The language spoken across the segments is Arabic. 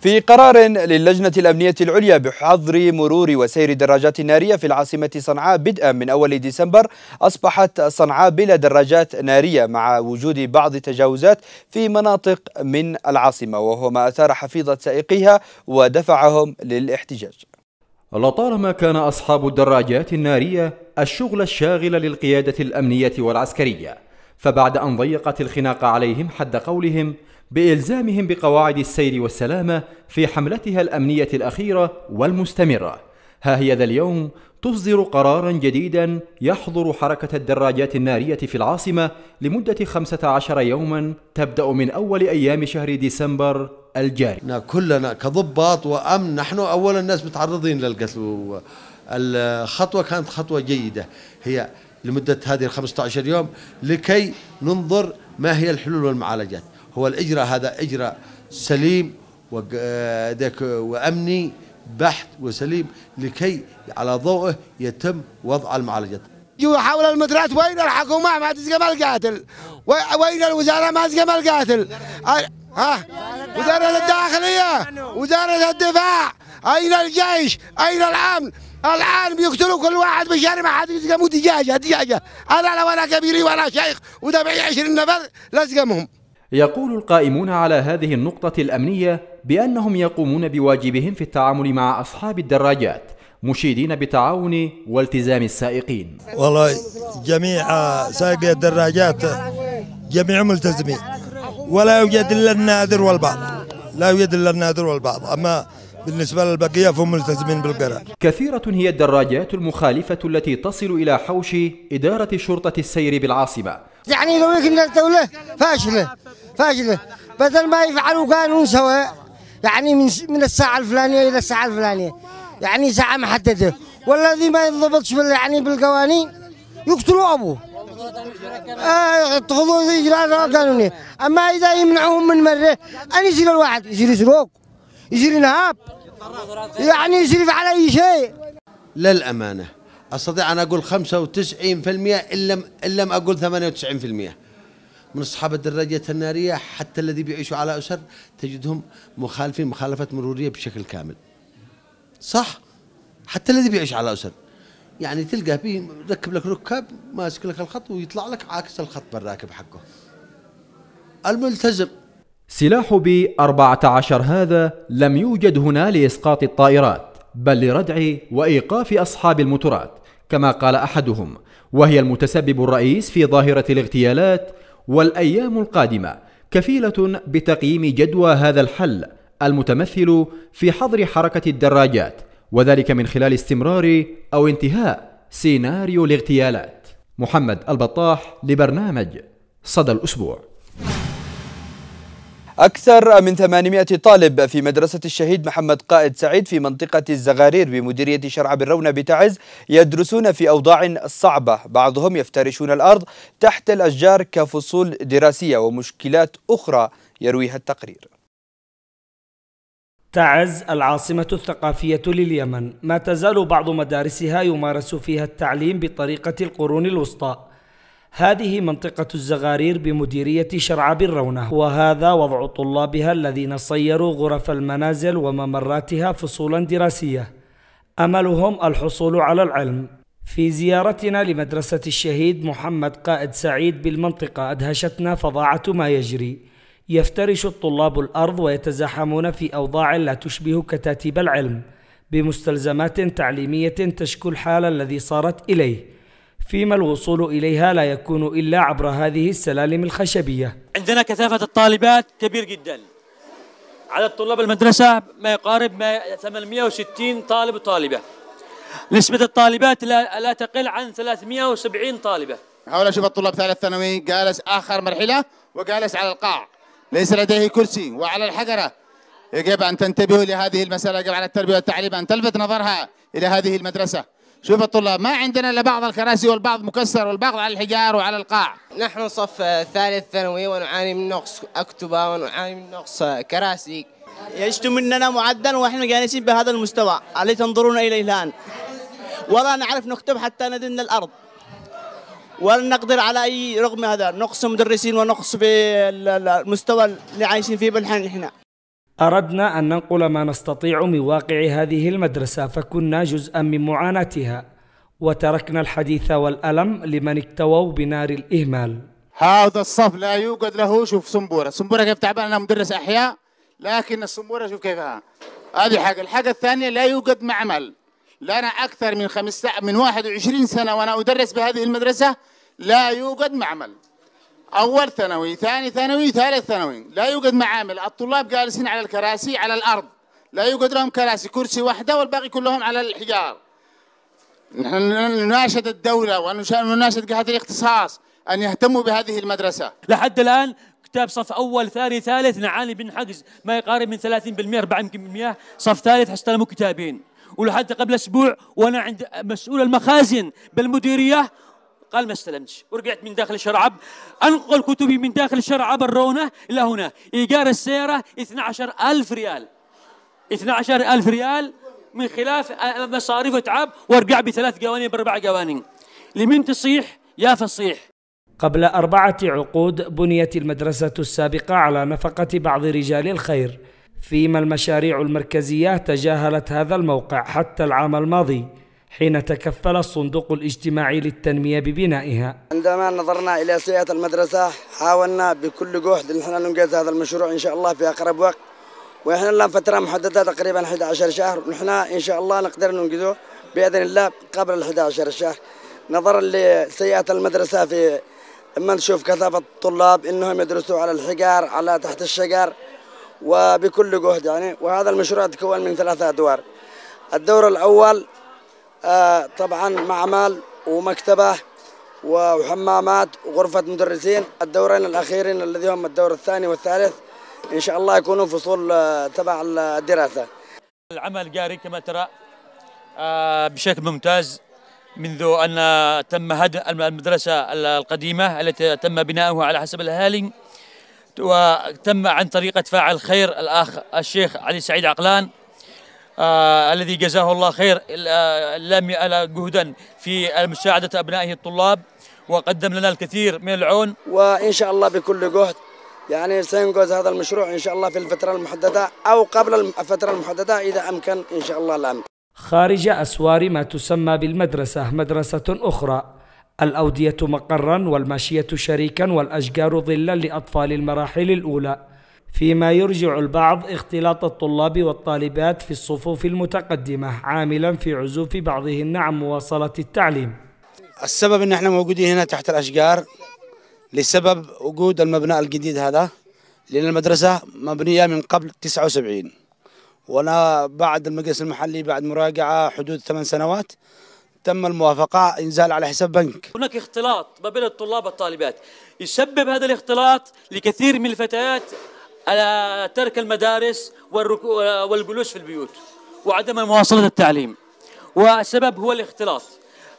في قرار للجنة الأمنية العليا بحظر مرور وسير الدراجات النارية في العاصمة صنعاء بدءا من أول ديسمبر أصبحت صنعاء بلا دراجات نارية مع وجود بعض تجاوزات في مناطق من العاصمة وهو ما أثار حفيظة سائقيها ودفعهم للاحتجاج لطالما كان أصحاب الدراجات النارية الشغل الشاغل للقيادة الأمنية والعسكرية فبعد أن ضيقت الخناق عليهم حد قولهم بالزامهم بقواعد السير والسلامه في حملتها الامنيه الاخيره والمستمره ها هي ذا اليوم تصدر قرارا جديدا يحظر حركة الدراجات النارية في العاصمة لمدة 15 يوما تبدأ من أول أيام شهر ديسمبر الجاري كلنا كضباط وأمن نحن أول الناس متعرضين للقتل الخطوة كانت خطوة جيدة هي لمدة هذه ال 15 يوم لكي ننظر ما هي الحلول والمعالجات هو الإجراء هذا إجراء سليم وأمني بحت وسليم لكي على ضوءه يتم وضع المعالجات يحاول المدرات وين الحكومة ما تسقم القاتل وين الوزارة ما تسقم القاتل ها وزارة الداخلية وزارة الدفاع أين الجيش أين الأمن الآن بيقتلوا كل واحد بالشارع ما حد يسقموا دجاجة دجاجة أنا لو أنا كبيري وأنا شيخ ودمعي 20 نفر لازقمهم يقول القائمون على هذه النقطة الأمنية بأنهم يقومون بواجبهم في التعامل مع أصحاب الدراجات مشيدين بتعاون والتزام السائقين والله جميع سائقي الدراجات جميع ملتزمين ولا يوجد إلا النادر والبعض لا يوجد إلا النادر والبعض أما بالنسبة للبقية فهم ملتزمين بالقرار كثيرة هي الدراجات المخالفة التي تصل إلى حوش إدارة شرطة السير بالعاصمة يعني لو ان الدوله فاشله فاشله بدل ما يفعلوا قانون سواء يعني من من الساعه الفلانيه الى الساعه الفلانيه يعني ساعه محدده والذي ما ينضبطش يعني بالقوانين يقتلوا ابوه يتخذوا آه، اجراءات قانونيه اما اذا يمنعوهم من مره ان يصير الواحد يصير يسرق يصير ينهاب يعني يصير على اي شيء للامانه استطيع ان اقول 95% ان لم ان لم اقول 98% من اصحاب الدراجات الناريه حتى الذي بيعيشوا على اسر تجدهم مخالفين مخالفات مروريه بشكل كامل. صح؟ حتى الذي بيعيش على اسر. يعني تلقاه بي ركب لك ركاب ماسك لك الخط ويطلع لك عاكس الخط بالراكب حقه. الملتزم سلاح بي 14 هذا لم يوجد هنا لإسقاط الطائرات بل لردع وايقاف اصحاب الموتورات كما قال احدهم وهي المتسبب الرئيس في ظاهره الاغتيالات والايام القادمه كفيله بتقييم جدوى هذا الحل المتمثل في حظر حركه الدراجات وذلك من خلال استمرار او انتهاء سيناريو الاغتيالات محمد البطاح لبرنامج صدى الاسبوع أكثر من 800 طالب في مدرسة الشهيد محمد قائد سعيد في منطقة الزغارير بمديرية شرع بالرونة بتعز يدرسون في أوضاع صعبة بعضهم يفترشون الأرض تحت الأشجار كفصول دراسية ومشكلات أخرى يرويها التقرير تعز العاصمة الثقافية لليمن ما تزال بعض مدارسها يمارس فيها التعليم بطريقة القرون الوسطى هذه منطقة الزغارير بمديرية شرعب الرونة وهذا وضع طلابها الذين صيروا غرف المنازل وممراتها فصولا دراسية أملهم الحصول على العلم في زيارتنا لمدرسة الشهيد محمد قائد سعيد بالمنطقة أدهشتنا فظاعة ما يجري يفترش الطلاب الأرض ويتزاحمون في أوضاع لا تشبه كتاتيب العلم بمستلزمات تعليمية تشكو الحال الذي صارت إليه فيما الوصول إليها لا يكون إلا عبر هذه السلالم الخشبية عندنا كثافة الطالبات كبير جدا عدد طلاب المدرسة ما يقارب 860 طالب وطالبة نسبة الطالبات لا, لا تقل عن 370 طالبة حاول أشوف الطلاب ثالث ثانوي جالس آخر مرحلة وجالس على القاع ليس لديه كرسي وعلى الحجرة يجب أن تنتبهوا لهذه المسألة يجب على التربية والتعليم أن تلفت نظرها إلى هذه المدرسة شوف الطلاب ما عندنا الا بعض الكراسي والبعض مكسر والبعض على الحجار وعلى القاع نحن صف ثالث ثانوي ونعاني من نقص اكتبه ونعاني من نقص كراسي يشتم مننا معدل واحنا جالسين بهذا المستوى الذي تنظرون اليه الان ولا نعرف نكتب حتى ندن الارض ولن نقدر على اي رغم هذا نقص مدرسين ونقص في المستوى اللي عايشين فيه بالحين احنا أردنا أن ننقل ما نستطيع من واقع هذه المدرسة فكنا جزءا من معاناتها وتركنا الحديث والألم لمن اكتووا بنار الإهمال هذا الصف لا يوجد له شوف سنبورة سنبورة كيف تعبان أنا مدرس أحياء لكن السنبورة شوف كيفها هذه حاجة الحاجة الثانية لا يوجد معمل لنا أكثر من خمسة من 21 سنة وأنا أدرس بهذه المدرسة لا يوجد معمل أول ثانوي ثاني ثانوي ثالث ثانوي لا يوجد معامل الطلاب جالسين على الكراسي على الأرض لا يوجد لهم كراسي كرسي واحدة والباقي كلهم على الحجار نحن نناشد الدولة ونناشد جهات الاختصاص أن يهتموا بهذه المدرسة لحد الآن كتاب صف أول ثاني ثالث نعاني من حجز ما يقارب من 30% 40% صف ثالث استلموا كتابين ولحد قبل اسبوع وانا عند مسؤول المخازن بالمديريه قال ما استلمتش ورجعت من داخل شرعب أنقل كتبي من داخل شرعب الرونة إلى هنا إيجار السيارة 12000 ريال 12000 ريال من خلاف مصاريف وتعب وارجع بثلاث قوانين باربع قوانين لمين تصيح يا فصيح قبل أربعة عقود بنيت المدرسة السابقة على نفقة بعض رجال الخير فيما المشاريع المركزية تجاهلت هذا الموقع حتى العام الماضي حين تكفل الصندوق الاجتماعي للتنمية ببنائها عندما نظرنا إلى سيئة المدرسة حاولنا بكل جهد أن احنا ننجز هذا المشروع إن شاء الله في أقرب وقت ونحن لنا فترة محددة تقريبا 11 شهر ونحن إن شاء الله نقدر ننجزه بإذن الله قبل ال 11 شهر نظرا لسيئة المدرسة في اما نشوف كثافة الطلاب انهم يدرسوا على الحجار على تحت الشجر وبكل جهد يعني وهذا المشروع تكون من ثلاثة ادوار الدور الاول آه، طبعا معمل ومكتبه وحمامات وغرفة مدرسين الدورين الأخيرين الذي هم الدور الثاني والثالث إن شاء الله يكونوا فصول آه، تبع الدراسة العمل جاري كما ترى آه، بشكل ممتاز منذ أن تم هدم المدرسة القديمة التي تم بناؤها على حسب الأهالي وتم عن طريقة فاعل خير الأخ الشيخ علي سعيد عقلان آه الذي جزاه الله خير آه، لم يأل جهدا في مساعدة أبنائه الطلاب وقدم لنا الكثير من العون وإن شاء الله بكل جهد يعني سينجز هذا المشروع إن شاء الله في الفترة المحددة أو قبل الفترة المحددة إذا أمكن إن شاء الله الأمن خارج أسوار ما تسمى بالمدرسة مدرسة أخرى الأودية مقرا والماشية شريكا والأشجار ظلا لأطفال المراحل الأولى فيما يرجع البعض اختلاط الطلاب والطالبات في الصفوف المتقدمة عاملا في عزوف بعضهن عن مواصلة التعليم السبب ان احنا موجودين هنا تحت الاشجار لسبب وجود المبنى الجديد هذا لان المدرسة مبنية من قبل 79 وانا بعد المجلس المحلي بعد مراجعة حدود 8 سنوات تم الموافقة إنزال على حساب بنك هناك اختلاط ما بين الطلاب والطالبات يسبب هذا الاختلاط لكثير من الفتيات على ترك المدارس والجلوس في البيوت وعدم مواصلة التعليم والسبب هو الاختلاط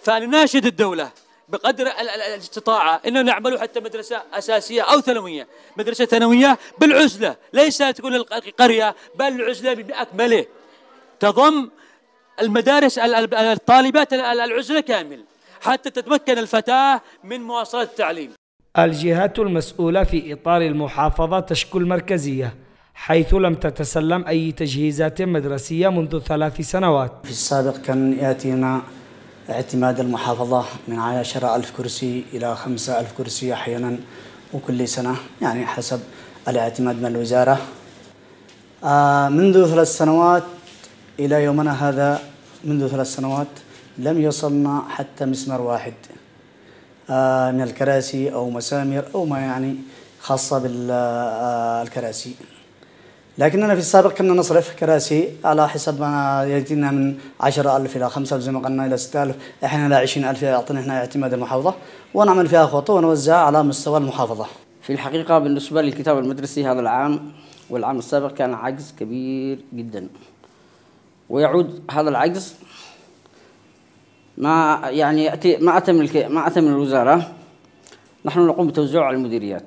فنناشد الدولة بقدر الاستطاعة أنه نعمل حتى مدرسة أساسية أو ثانوية مدرسة ثانوية بالعزلة ليس تكون القرية بل العزلة بأكمله تضم المدارس الطالبات العزلة كامل حتى تتمكن الفتاة من مواصلة التعليم الجهات المسؤولة في إطار المحافظة تشكو المركزية حيث لم تتسلم أي تجهيزات مدرسية منذ ثلاث سنوات في السابق كان يأتينا اعتماد المحافظة من عشرة ألف كرسي إلى خمسة ألف كرسي أحيانا وكل سنة يعني حسب الاعتماد من الوزارة آه، منذ ثلاث سنوات إلى يومنا هذا منذ ثلاث سنوات لم يصلنا حتى مسمار واحد آه، من الكراسي أو مسامير أو ما يعني خاصة بالكراسي آه، آه، لكننا في السابق كنا نصرف كراسي على حسب ما يجينا من 10000 إلى 5000 زي ما قلنا إلى 6000 احنا إلى 20000 يعطينا إحنا اعتماد المحافظة ونعمل فيها خطوة ونوزعها على مستوى المحافظة في الحقيقة بالنسبة للكتاب المدرسي هذا العام والعام السابق كان عجز كبير جدا ويعود هذا العجز ما يعني يأتي ما أتى من ما أتى من الوزارة نحن نقوم بتوزيعه على المديريات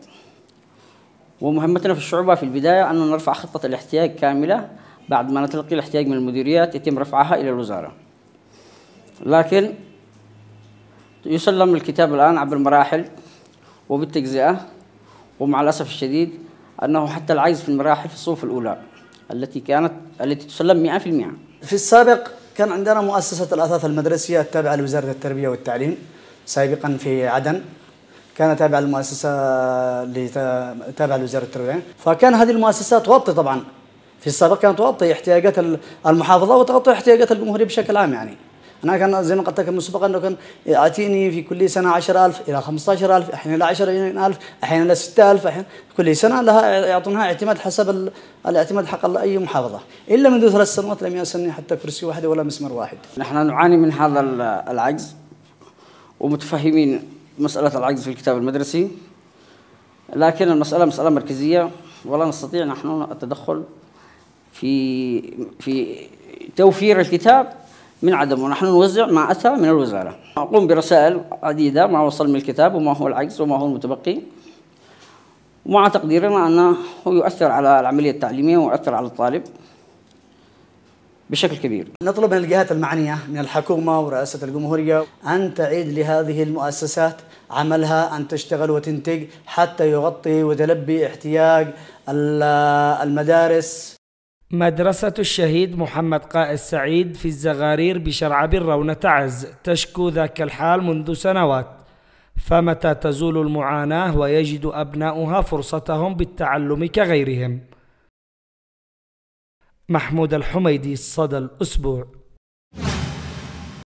ومهمتنا في الشعوبة في البداية أن نرفع خطة الاحتياج كاملة بعد ما نتلقي الاحتياج من المديريات يتم رفعها إلى الوزارة لكن يسلم الكتاب الآن عبر المراحل وبالتجزئة ومع الأسف الشديد أنه حتى العجز في المراحل في الصفوف الأولى التي كانت التي تسلم 100% في السابق كان عندنا مؤسسة الأثاث المدرسية التابعة لوزارة التربية والتعليم سابقا في عدن كانت تابع المؤسسة اللي تابعة لوزارة التربية فكان هذه المؤسسة تغطي طبعا في السابق كانت تغطي احتياجات المحافظة وتغطي احتياجات الجمهورية بشكل عام يعني أنا كان زي ما قلت لك مسبقا أنه كان يعطيني في كل سنة 10000 إلى 15000 أحيانا إلى 10000 أحيانا إلى 6000 أحيانا كل سنة لها يعطونها اعتماد حسب الاعتماد حق أي محافظة إلا منذ ثلاث سنوات لم يسني حتى كرسي واحد ولا مسمار واحد نحن نعاني من هذا العجز ومتفهمين مسألة العجز في الكتاب المدرسي لكن المسألة مسألة مركزية ولا نستطيع نحن التدخل في في توفير الكتاب من عدمه نحن نوزع ما أتى من الوزارة أقوم برسائل عديدة ما وصل من الكتاب وما هو العجز وما هو المتبقي ومع تقديرنا أنه يؤثر على العملية التعليمية ويؤثر على الطالب بشكل كبير نطلب من الجهات المعنية من الحكومة ورئاسة الجمهورية أن تعيد لهذه المؤسسات عملها أن تشتغل وتنتج حتى يغطي وتلبي احتياج المدارس مدرسة الشهيد محمد قائد سعيد في الزغارير بشرعب الرونة تعز تشكو ذاك الحال منذ سنوات فمتى تزول المعاناة ويجد أبناؤها فرصتهم بالتعلم كغيرهم محمود الحميدي صدى الأسبوع